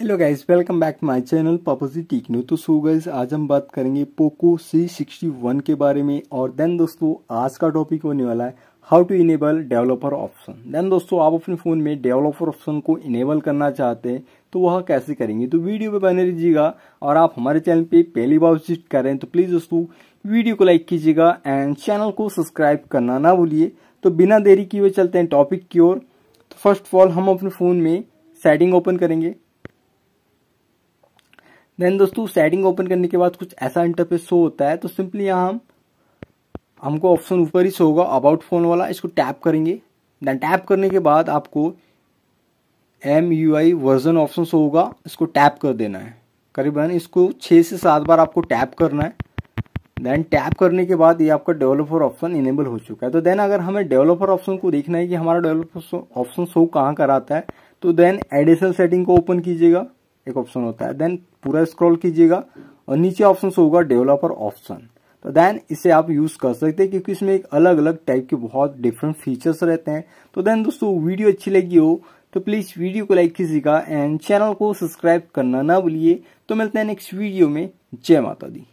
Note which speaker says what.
Speaker 1: hello guys welcome back to my channel पापोजी टीकनो तो सो गाइज आज हम बात करेंगे पोको सी सिक्सटी वन के बारे में और देन दोस्तों आज का टॉपिक होने वाला है how to enable developer option then दोस्तों आप अपने फ़ोन में डेवलपर ऑप्शन को इनेबल करना चाहते हैं तो वह कैसे करेंगे तो वीडियो पे बने रहिएगा और आप हमारे चैनल पे पहली बार विजिट कर रहे हैं तो प्लीज़ दोस्तों वीडियो को लाइक कीजिएगा एंड चैनल को सब्सक्राइब करना ना भूलिए तो बिना देरी किए चलते हैं टॉपिक की ओर तो फर्स्ट ऑफ ऑल हम अपने फ़ोन में सेटिंग ओपन करेंगे देन दोस्तों सेटिंग ओपन करने के बाद कुछ ऐसा इंटरफेस शो होता है तो सिंपली यहाँ हम हमको ऑप्शन ऊपर ही शो होगा अबाउट फ़ोन वाला इसको टैप करेंगे देन टैप करने के बाद आपको M U I version option show होगा इसको टैप कर देना है करीबन इसको छः से सात बार आपको टैप करना है देन टैप करने के बाद ये आपका डेवलपर ऑप्शन इनेबल हो चुका है तो देन अगर हमें डेवलपर ऑप्शन को देखना है कि हमारा डेवलपर ऑप्शन शो कहाँ कराता है तो देन एडिशनल सेटिंग को ओपन कीजिएगा एक ऑप्शन होता है देन पूरा स्क्रॉल कीजिएगा और नीचे ऑप्शन होगा डेवलपर ऑप्शन तो देन इसे आप यूज कर सकते हैं क्योंकि इसमें एक अलग अलग टाइप के बहुत डिफरेंट फीचर्स रहते हैं तो देन दोस्तों वीडियो अच्छी लगी हो तो प्लीज वीडियो को लाइक कीजिएगा एंड चैनल को सब्सक्राइब करना ना भूलिए तो मिलते हैं नेक्स्ट वीडियो में जय माता दी